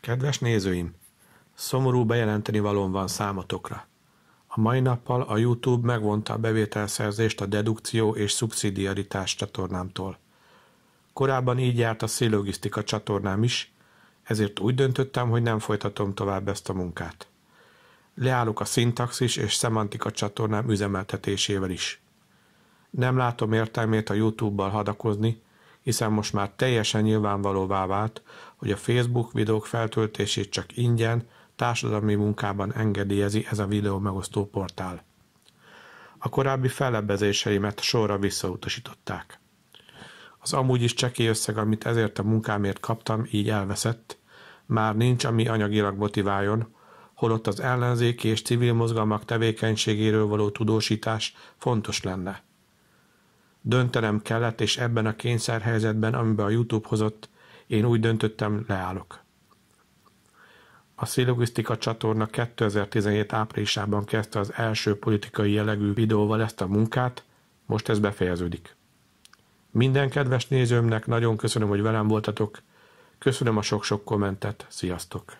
Kedves nézőim! Szomorú bejelenteni valóm van számotokra. A mai nappal a YouTube megvonta a bevételszerzést a dedukció és szubszidiaritás csatornámtól. Korábban így járt a szélogisztika csatornám is, ezért úgy döntöttem, hogy nem folytatom tovább ezt a munkát. Leállok a szintaxis és szemantika csatornám üzemeltetésével is. Nem látom értelmét a YouTube-bal hadakozni, hiszen most már teljesen nyilvánvalóvá vált, hogy a Facebook videók feltöltését csak ingyen, társadalmi munkában engedélyezi ez a videó megosztó portál. A korábbi fellebbezéseimet sorra visszautasították. Az amúgy is csekély összeg, amit ezért a munkámért kaptam, így elveszett, már nincs, ami anyagilag motiváljon, holott az ellenzéki és civil mozgalmak tevékenységéről való tudósítás fontos lenne. Döntenem kellett, és ebben a kényszerhelyzetben, amiben a YouTube hozott, én úgy döntöttem, leállok. A Szilogisztika csatorna 2017 áprilisában kezdte az első politikai jellegű videóval ezt a munkát, most ez befejeződik. Minden kedves nézőmnek nagyon köszönöm, hogy velem voltatok, köszönöm a sok-sok kommentet, sziasztok!